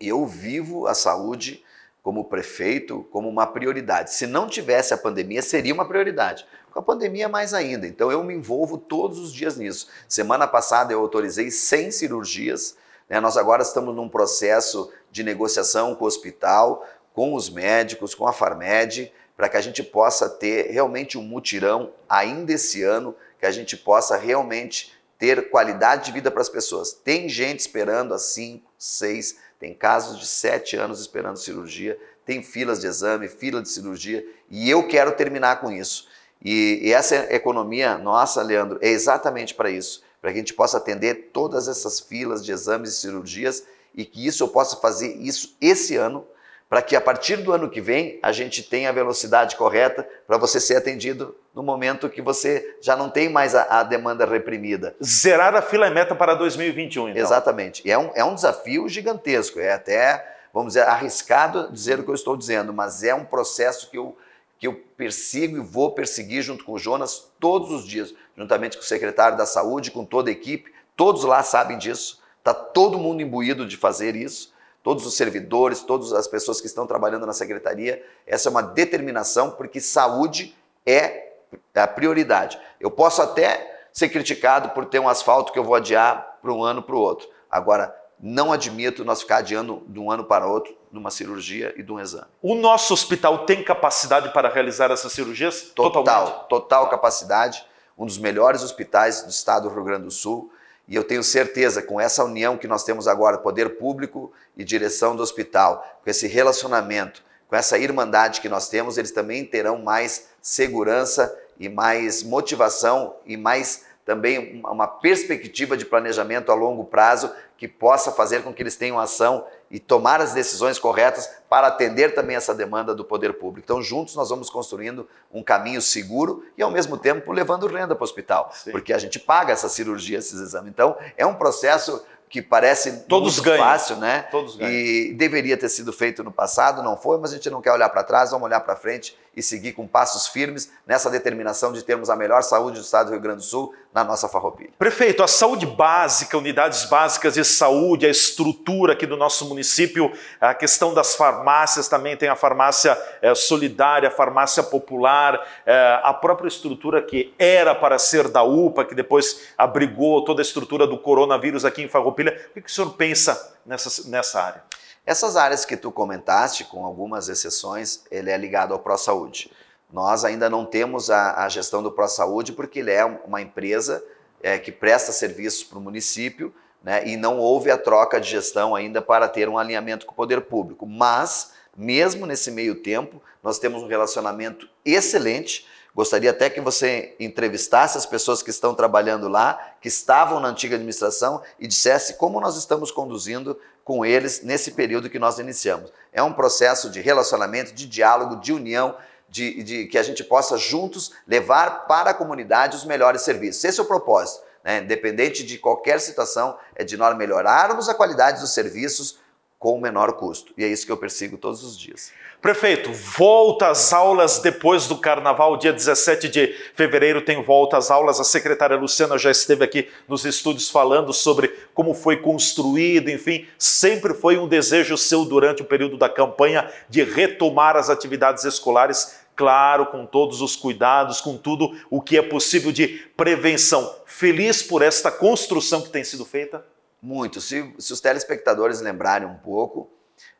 Eu vivo a saúde como prefeito, como uma prioridade. Se não tivesse a pandemia, seria uma prioridade. Com a pandemia, mais ainda. Então, eu me envolvo todos os dias nisso. Semana passada, eu autorizei 100 cirurgias. Né? Nós agora estamos num processo de negociação com o hospital, com os médicos, com a Farmed, para que a gente possa ter realmente um mutirão ainda esse ano, que a gente possa realmente ter qualidade de vida para as pessoas. Tem gente esperando há 5, 6, tem casos de sete anos esperando cirurgia, tem filas de exame, fila de cirurgia, e eu quero terminar com isso. E, e essa economia nossa, Leandro, é exatamente para isso para que a gente possa atender todas essas filas de exames e cirurgias e que isso eu possa fazer isso esse ano para que a partir do ano que vem a gente tenha a velocidade correta para você ser atendido no momento que você já não tem mais a, a, demanda reprimida. Zerar a fila é meta para 2021, então. Exatamente. E é um, é um desafio gigantesco, é até, vamos dizer, arriscado dizer o que eu estou dizendo, mas é um processo que eu, que eu persigo e vou perseguir junto com o Jonas todos os dias, juntamente com o secretário da Saúde, com toda a equipe, todos lá sabem disso, está todo mundo imbuído de fazer isso todos os servidores, todas as pessoas que estão trabalhando na secretaria. Essa é uma determinação, porque saúde é a prioridade. Eu posso até ser criticado por ter um asfalto que eu vou adiar para um ano para o outro. Agora, não admito nós ficar adiando de um ano para outro de uma cirurgia e de um exame. O nosso hospital tem capacidade para realizar essas cirurgias? Total, Totalmente. total capacidade. Um dos melhores hospitais do estado do Rio Grande do Sul. E eu tenho certeza, com essa união que nós temos agora, poder público e direção do hospital, com esse relacionamento, com essa irmandade que nós temos, eles também terão mais segurança e mais motivação e mais também uma perspectiva de planejamento a longo prazo que possa fazer com que eles tenham ação e tomar as decisões corretas para atender também essa demanda do poder público. Então, juntos nós vamos construindo um caminho seguro e, ao mesmo tempo, levando renda para o hospital, Sim. porque a gente paga essa cirurgia, esses exames. Então, é um processo que parece Todos muito ganham. fácil, né? Todos ganham. E deveria ter sido feito no passado, não foi, mas a gente não quer olhar para trás, vamos olhar para frente e seguir com passos firmes nessa determinação de termos a melhor saúde do estado do Rio Grande do Sul na nossa farroupilha. Prefeito, a saúde básica, unidades básicas de saúde, a estrutura aqui do nosso município, a questão das farmácias também tem a farmácia é, solidária, a farmácia popular, é, a própria estrutura que era para ser da UPA, que depois abrigou toda a estrutura do coronavírus aqui em Farroupilha. O que, que o senhor pensa nessa, nessa área? Essas áreas que tu comentaste, com algumas exceções, ele é ligado ao pró-saúde. Nós ainda não temos a, a gestão do ProSaúde porque ele é uma empresa é, que presta serviços para o município né, e não houve a troca de gestão ainda para ter um alinhamento com o poder público. Mas, mesmo nesse meio tempo, nós temos um relacionamento excelente. Gostaria até que você entrevistasse as pessoas que estão trabalhando lá, que estavam na antiga administração, e dissesse como nós estamos conduzindo com eles nesse período que nós iniciamos. É um processo de relacionamento, de diálogo, de união, de, de que a gente possa juntos levar para a comunidade os melhores serviços. Esse é o propósito. Né? Independente de qualquer situação, é de nós melhorarmos a qualidade dos serviços com o menor custo. E é isso que eu persigo todos os dias. Prefeito, volta às aulas depois do carnaval, dia 17 de fevereiro tem volta às aulas. A secretária Luciana já esteve aqui nos estúdios falando sobre como foi construído, enfim, sempre foi um desejo seu durante o período da campanha de retomar as atividades escolares, claro, com todos os cuidados, com tudo o que é possível de prevenção. Feliz por esta construção que tem sido feita? Muito. Se, se os telespectadores lembrarem um pouco,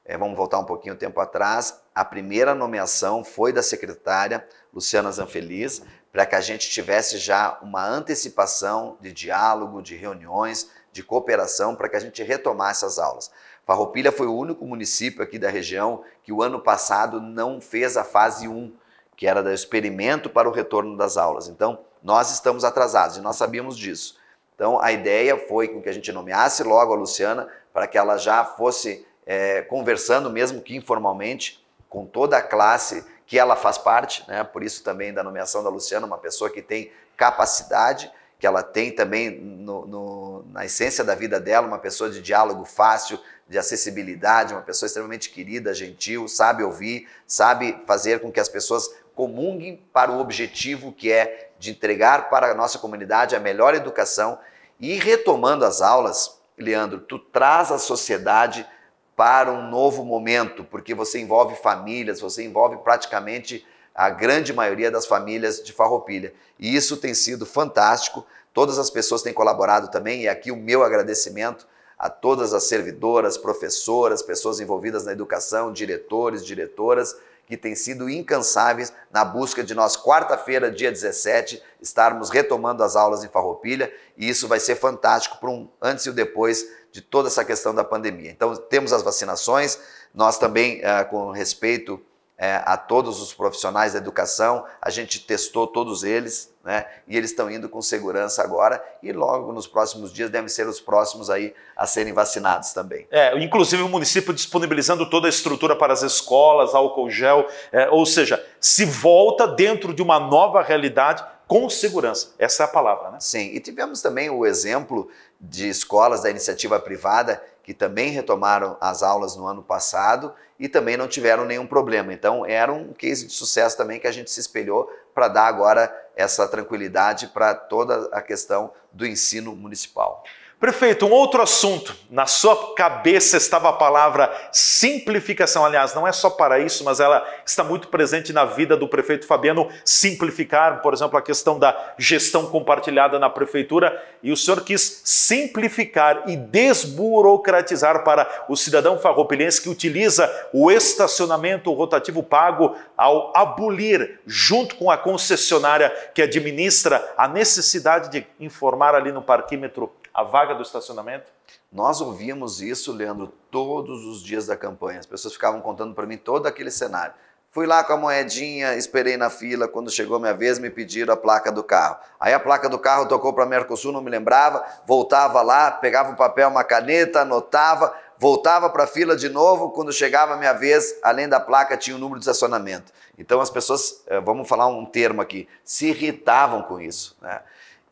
é, vamos voltar um pouquinho tempo atrás, a primeira nomeação foi da secretária Luciana Zanfeliz, para que a gente tivesse já uma antecipação de diálogo, de reuniões, de cooperação, para que a gente retomasse as aulas. Farroupilha foi o único município aqui da região que o ano passado não fez a fase 1, que era do experimento para o retorno das aulas. Então, nós estamos atrasados e nós sabíamos disso. Então a ideia foi que a gente nomeasse logo a Luciana para que ela já fosse é, conversando, mesmo que informalmente, com toda a classe que ela faz parte, né? por isso também da nomeação da Luciana, uma pessoa que tem capacidade, que ela tem também no, no, na essência da vida dela, uma pessoa de diálogo fácil, de acessibilidade, uma pessoa extremamente querida, gentil, sabe ouvir, sabe fazer com que as pessoas comunguem para o objetivo que é de entregar para a nossa comunidade a melhor educação. E retomando as aulas, Leandro, tu traz a sociedade para um novo momento, porque você envolve famílias, você envolve praticamente a grande maioria das famílias de Farroupilha. E isso tem sido fantástico. Todas as pessoas têm colaborado também, e aqui o meu agradecimento a todas as servidoras, professoras, pessoas envolvidas na educação, diretores, diretoras, que têm sido incansáveis na busca de nós, quarta-feira, dia 17, estarmos retomando as aulas em Farroupilha, e isso vai ser fantástico para um antes e o depois de toda essa questão da pandemia. Então, temos as vacinações, nós também, ah, com respeito é, a todos os profissionais da educação, a gente testou todos eles, né? E eles estão indo com segurança agora e logo nos próximos dias devem ser os próximos aí a serem vacinados também. É, inclusive o município disponibilizando toda a estrutura para as escolas, álcool gel, é, ou seja, se volta dentro de uma nova realidade com segurança. Essa é a palavra, né? Sim, e tivemos também o exemplo de escolas da iniciativa privada que também retomaram as aulas no ano passado e também não tiveram nenhum problema. Então, era um case de sucesso também que a gente se espelhou para dar agora essa tranquilidade para toda a questão do ensino municipal. Prefeito, um outro assunto. Na sua cabeça estava a palavra simplificação. Aliás, não é só para isso, mas ela está muito presente na vida do prefeito Fabiano. Simplificar, por exemplo, a questão da gestão compartilhada na prefeitura. E o senhor quis simplificar e desburocratizar para o cidadão farroupilhense que utiliza o estacionamento rotativo pago ao abolir, junto com a concessionária que administra, a necessidade de informar ali no parquímetro a vaga do estacionamento? Nós ouvíamos isso, Leandro, todos os dias da campanha. As pessoas ficavam contando para mim todo aquele cenário. Fui lá com a moedinha, esperei na fila, quando chegou minha vez me pediram a placa do carro. Aí a placa do carro tocou para Mercosul, não me lembrava, voltava lá, pegava um papel, uma caneta, anotava, voltava para a fila de novo, quando chegava a minha vez, além da placa tinha o um número de estacionamento. Então as pessoas, eh, vamos falar um termo aqui, se irritavam com isso. Né?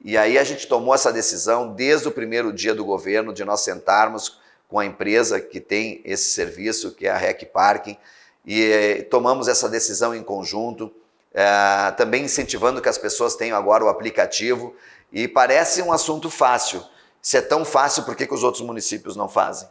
E aí a gente tomou essa decisão desde o primeiro dia do governo de nós sentarmos com a empresa que tem esse serviço, que é a Rec Parking, e eh, tomamos essa decisão em conjunto, eh, também incentivando que as pessoas tenham agora o aplicativo. E parece um assunto fácil. Se é tão fácil, por que, que os outros municípios não fazem?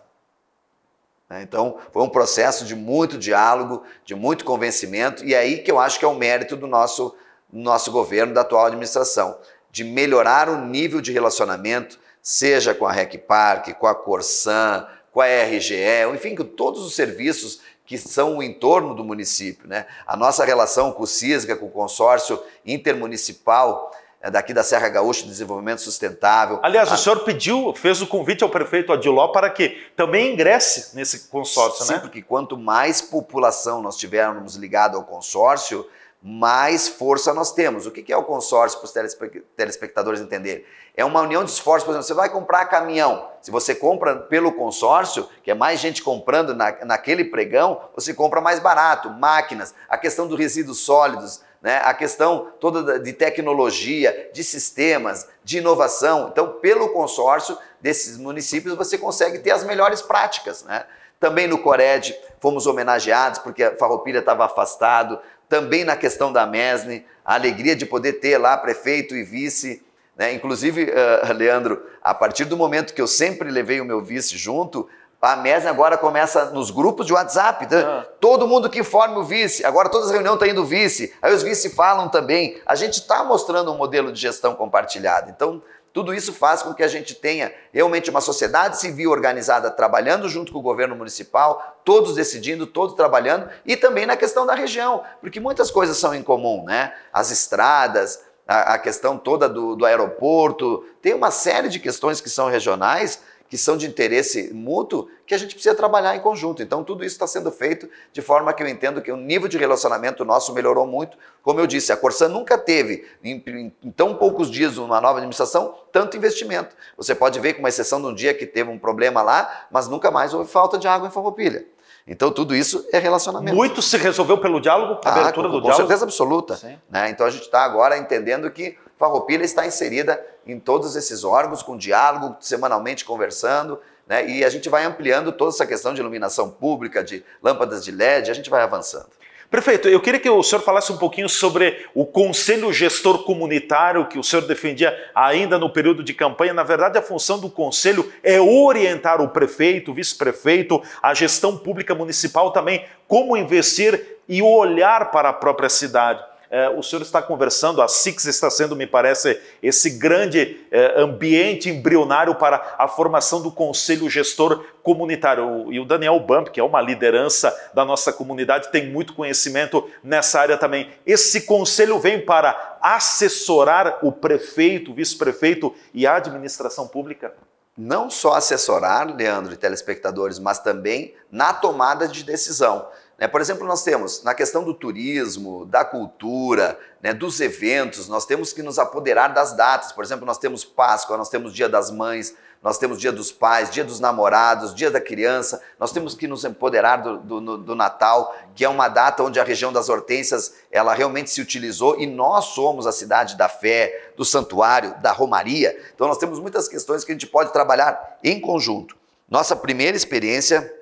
Né, então, foi um processo de muito diálogo, de muito convencimento, e é aí que eu acho que é o mérito do nosso, nosso governo, da atual administração de melhorar o nível de relacionamento, seja com a Rec Park, com a Corsan, com a RGE, enfim, com todos os serviços que são o entorno do município. Né? A nossa relação com o CISGA, com o consórcio intermunicipal é, daqui da Serra Gaúcha de Desenvolvimento Sustentável. Aliás, a... o senhor pediu, fez o convite ao prefeito Adiló para que também ingresse nesse consórcio, Sim, né? Sim, porque quanto mais população nós tivermos ligado ao consórcio, mais força nós temos. O que é o consórcio para os telespectadores entenderem? É uma união de esforços, por exemplo, você vai comprar caminhão. Se você compra pelo consórcio, que é mais gente comprando na, naquele pregão, você compra mais barato. Máquinas, a questão dos resíduos sólidos, né? a questão toda de tecnologia, de sistemas, de inovação. Então, pelo consórcio desses municípios, você consegue ter as melhores práticas. Né? Também no Cored fomos homenageados porque a Farroupilha estava afastado, também na questão da MESNE, a alegria de poder ter lá prefeito e vice. Né? Inclusive, uh, (laughs) Leandro, a partir do momento que eu sempre levei o meu vice junto, a MESNE agora começa nos grupos de WhatsApp. Né? Ah. Todo mundo que forma o vice. Agora todas as reuniões estão indo vice. Aí os vice falam também. A gente está mostrando um modelo de gestão compartilhada. Então, tudo isso faz com que a gente tenha realmente uma sociedade civil organizada trabalhando junto com o governo municipal, todos decidindo, todos trabalhando, e também na questão da região, porque muitas coisas são em comum, né? As estradas, a, a questão toda do, do aeroporto, tem uma série de questões que são regionais que são de interesse mútuo, que a gente precisa trabalhar em conjunto. Então, tudo isso está sendo feito de forma que eu entendo que o nível de relacionamento nosso melhorou muito. Como eu disse, a Corsan nunca teve, em, em tão poucos dias, uma nova administração, tanto investimento. Você pode ver, com uma exceção de um dia que teve um problema lá, mas nunca mais houve falta de água em Farroupilha. Então, tudo isso é relacionamento. Muito se resolveu pelo diálogo, ah, abertura com, do diálogo. Com certeza absoluta. Né? Então, a gente está agora entendendo que Farroupilha está inserida em todos esses órgãos, com diálogo, semanalmente conversando, né? e a gente vai ampliando toda essa questão de iluminação pública, de lâmpadas de LED, a gente vai avançando. Prefeito, eu queria que o senhor falasse um pouquinho sobre o conselho gestor comunitário que o senhor defendia ainda no período de campanha. Na verdade, a função do conselho é orientar o prefeito, o vice-prefeito, a gestão pública municipal também, como investir e olhar para a própria cidade. É, o senhor está conversando, a SIX está sendo, me parece, esse grande é, ambiente embrionário para a formação do conselho gestor comunitário. E o Daniel Bump, que é uma liderança da nossa comunidade, tem muito conhecimento nessa área também. Esse conselho vem para assessorar o prefeito, o vice-prefeito e a administração pública? Não só assessorar, Leandro e telespectadores, mas também na tomada de decisão. Né? Por exemplo, nós temos na questão do turismo, da cultura, né, dos eventos, nós temos que nos apoderar das datas. Por exemplo, nós temos Páscoa, nós temos Dia das Mães, nós temos Dia dos Pais, Dia dos Namorados, Dia da Criança, nós temos que nos empoderar do, do, do, Natal, que é uma data onde a região das Hortências ela realmente se utilizou e nós somos a cidade da fé, do santuário, da romaria. Então nós temos muitas questões que a gente pode trabalhar em conjunto. Nossa primeira experiência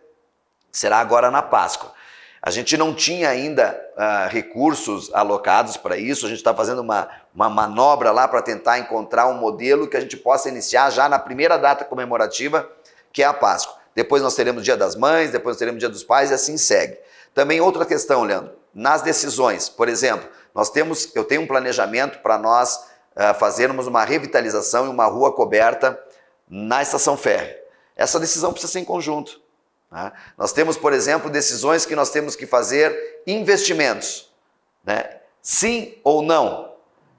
será agora na Páscoa. A gente não tinha ainda uh, recursos alocados para isso, a gente está fazendo uma, uma manobra lá para tentar encontrar um modelo que a gente possa iniciar já na primeira data comemorativa, que é a Páscoa. Depois nós teremos Dia das Mães, depois nós teremos Dia dos Pais e assim segue. Também outra questão, Leandro, nas decisões, por exemplo, nós temos, eu tenho um planejamento para nós uh, fazermos uma revitalização e uma rua coberta na estação férrea. Essa decisão precisa ser em conjunto. Né? Nós temos, por exemplo, decisões que nós temos que fazer investimentos. Né? Sim ou não?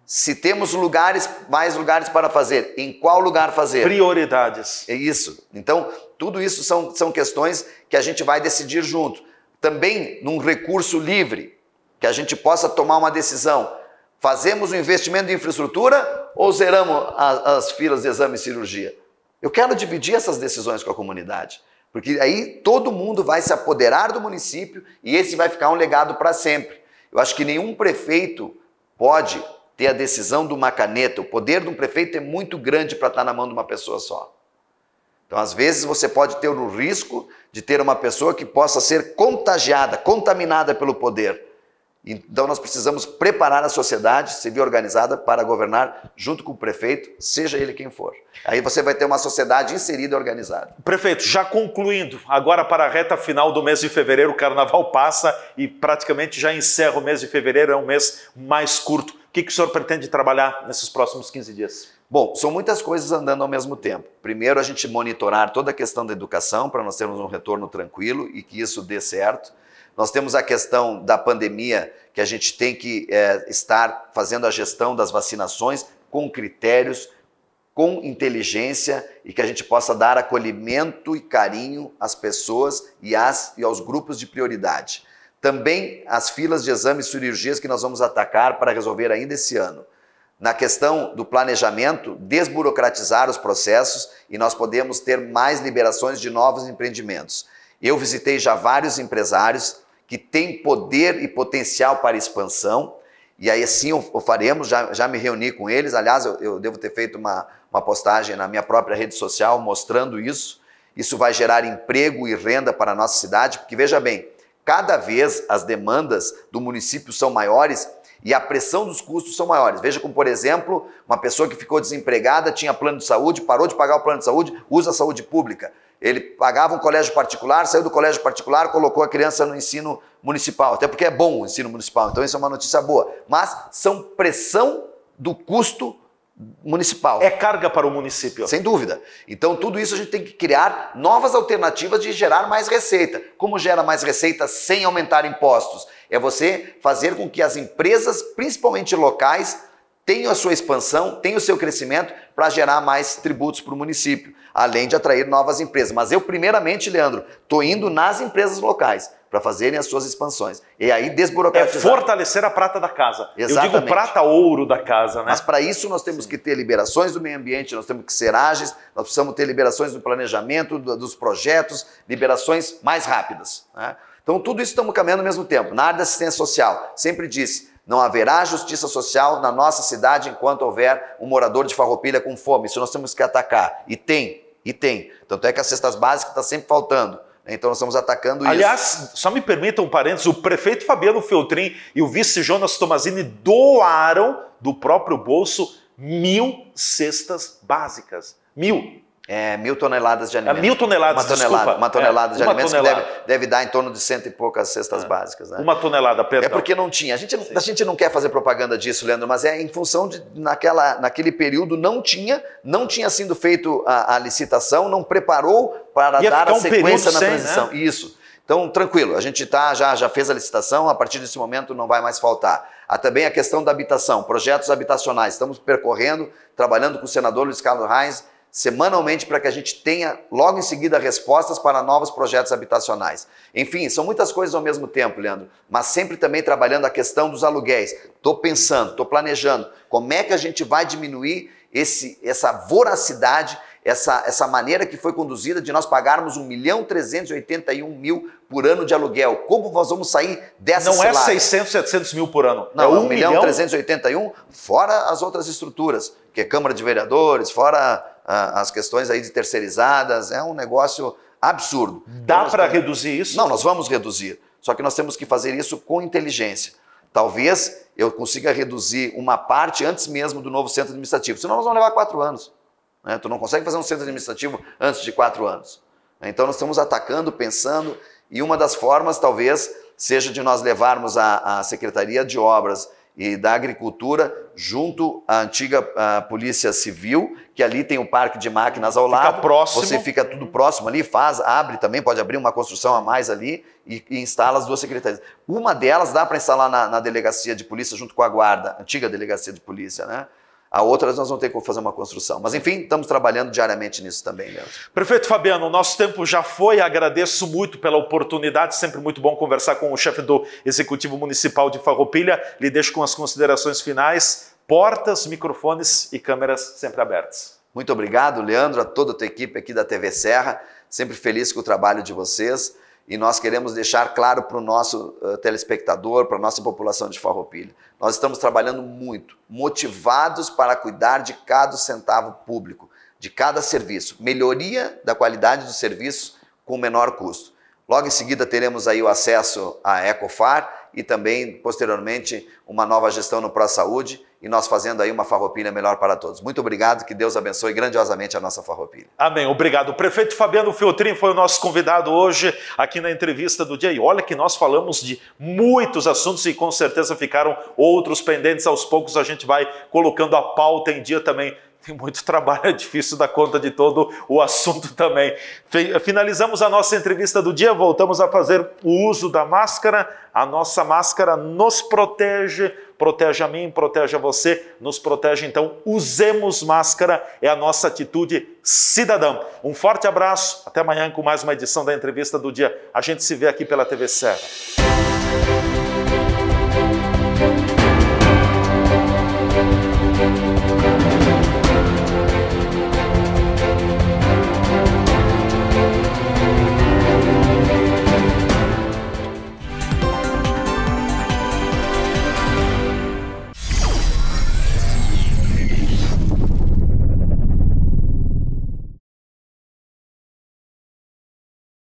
Se temos lugares, mais lugares para fazer, em qual lugar fazer? Prioridades. É isso. Então, tudo isso são, são questões que a gente vai decidir junto. Também num recurso livre, que a gente possa tomar uma decisão. Fazemos um investimento em infraestrutura ou zeramos as, as filas de exame e cirurgia? Eu quero dividir essas decisões com a comunidade. Porque aí todo mundo vai se apoderar do município e esse vai ficar um legado para sempre. Eu acho que nenhum prefeito pode ter a decisão de uma caneta. O poder de um prefeito é muito grande para estar na mão de uma pessoa só. Então, às vezes, você pode ter o risco de ter uma pessoa que possa ser contagiada, contaminada pelo poder. Então nós precisamos preparar a sociedade civil organizada para governar junto com o prefeito, seja ele quem for. Aí você vai ter uma sociedade inserida e organizada. Prefeito, já concluindo, agora para a reta final do mês de fevereiro, o carnaval passa e praticamente já encerra o mês de fevereiro, é um mês mais curto. O que, que o senhor pretende trabalhar nesses próximos 15 dias? Bom, são muitas coisas andando ao mesmo tempo. Primeiro, a gente monitorar toda a questão da educação para nós termos um retorno tranquilo e que isso dê certo. Nós temos a questão da pandemia, que a gente tem que é, estar fazendo a gestão das vacinações com critérios, com inteligência e que a gente possa dar acolhimento e carinho às pessoas e, às, e aos grupos de prioridade. Também as filas de exames e cirurgias que nós vamos atacar para resolver ainda esse ano. Na questão do planejamento, desburocratizar os processos e nós podemos ter mais liberações de novos empreendimentos. Eu visitei já vários empresários que tem poder e potencial para expansão. E aí assim o faremos, já, já me reuni com eles. Aliás, eu, eu, devo ter feito uma, uma postagem na minha própria rede social mostrando isso. Isso vai gerar emprego e renda para a nossa cidade, porque veja bem, cada vez as demandas do município são maiores e a pressão dos custos são maiores. Veja como, por exemplo, uma pessoa que ficou desempregada, tinha plano de saúde, parou de pagar o plano de saúde, usa a saúde pública. Ele pagava um colégio particular, saiu do colégio particular, colocou a criança no ensino municipal. Até porque é bom o ensino municipal, então isso é uma notícia boa. Mas são pressão do custo municipal. É carga para o município. Sem dúvida. Então, tudo isso a gente tem que criar novas alternativas de gerar mais receita. Como gera mais receita sem aumentar impostos? É você fazer com que as empresas, principalmente locais, tem a sua expansão, tem o seu crescimento para gerar mais tributos para o município, além de atrair novas empresas. Mas eu, primeiramente, Leandro, estou indo nas empresas locais para fazerem as suas expansões. E aí desburocratizar. É fortalecer a prata da casa. Exatamente. Eu digo prata ouro da casa, né? Mas para isso nós temos que ter liberações do meio ambiente, nós temos que ser ágeis, nós precisamos ter liberações do planejamento, dos projetos, liberações mais rápidas. Né? Então tudo isso estamos caminhando ao mesmo tempo. Na área da assistência social, sempre disse, não haverá justiça social na nossa cidade enquanto houver um morador de farroupilha com fome. Isso nós temos que atacar. E tem, e tem. Tanto é que as cestas básicas está sempre faltando. Né? Então nós estamos atacando Aliás, isso. Aliás, só me permitam um parênteses, o prefeito Fabiano Feltrin e o vice Jonas Tomazini doaram do próprio bolso mil cestas básicas. Mil é, mil toneladas de é, alimentos. É, mil toneladas, uma tonelada, desculpa. Uma tonelada é, de uma alimentos tonelada. que deve, deve, dar em torno de cento e poucas cestas é. básicas. Né? Uma tonelada, é perdão. É porque não tinha. A gente não, a gente não quer fazer propaganda disso, Leandro, mas é em função de, naquela, naquele período, não tinha, não tinha sido feito a, a licitação, não preparou para Ia dar a um sequência na sem, transição. Né? Isso. Então, tranquilo, a gente tá, já, já fez a licitação, a partir desse momento não vai mais faltar. Há ah, também a questão da habitação, projetos habitacionais. Estamos percorrendo, trabalhando com o senador Luiz Carlos Reis, semanalmente para que a gente tenha logo em seguida respostas para novos projetos habitacionais. Enfim, são muitas coisas ao mesmo tempo, Leandro, mas sempre também trabalhando a questão dos aluguéis. Estou pensando, estou planejando como é que a gente vai diminuir esse, essa voracidade, essa, essa maneira que foi conduzida de nós pagarmos 1 milhão 381 mil por ano de aluguel. Como nós vamos sair dessa Não é cilada? é 600, 700 mil por ano. Não, é 1, é 1 milhão 381, fora as outras estruturas, que é Câmara de Vereadores, fora as questões aí de terceirizadas, é um negócio absurdo. Dá para reduzir isso? Não, nós vamos reduzir. Só que nós temos que fazer isso com inteligência. Talvez eu consiga reduzir uma parte antes mesmo do novo centro administrativo, senão nós vamos levar quatro anos. Né? Tu não consegue fazer um centro administrativo antes de quatro anos. Então nós estamos atacando, pensando, e uma das formas talvez seja de nós levarmos a, a Secretaria de Obras e da Agricultura, junto à antiga à Polícia Civil, que ali tem o um parque de máquinas ao fica lado. Próximo. Você fica tudo próximo ali, faz, abre também, pode abrir uma construção a mais ali e, e instala as duas secretarias. Uma delas dá para instalar na, na delegacia de polícia junto com a guarda, antiga delegacia de polícia, né? a outras nós vamos ter que fazer uma construção. Mas enfim, estamos trabalhando diariamente nisso também, Leandro. Né? Prefeito Fabiano, o nosso tempo já foi, agradeço muito pela oportunidade, sempre muito bom conversar com o chefe do Executivo Municipal de Farroupilha. Lhe deixo com as considerações finais, portas, microfones e câmeras sempre abertas. Muito obrigado, Leandro, a toda a tua equipe aqui da TV Serra, sempre feliz com o trabalho de vocês. E nós queremos deixar claro para o nosso uh, telespectador, para a nossa população de Farroupilha. Nós estamos trabalhando muito, motivados para cuidar de cada centavo público, de cada serviço. Melhoria da qualidade dos serviços com menor custo. Logo em seguida teremos aí o acesso à Ecofar e também, posteriormente, uma nova gestão no Pró Saúde e nós fazendo aí uma farroupilha melhor para todos. Muito obrigado, que Deus abençoe grandiosamente a nossa farroupilha. Amém, obrigado. O prefeito Fabiano Filtrin foi o nosso convidado hoje aqui na entrevista do dia e olha que nós falamos de muitos assuntos e com certeza ficaram outros pendentes. Aos poucos a gente vai colocando a pauta em dia também tem muito trabalho, (laughs) é difícil dar conta de todo o assunto também. Finalizamos a nossa entrevista do dia, voltamos a fazer o uso da máscara. A nossa máscara nos protege, protege a mim, protege a você, nos protege. Então, usemos máscara, é a nossa atitude cidadã. Um forte abraço, até amanhã com mais uma edição da entrevista do dia. A gente se vê aqui pela TV Serra.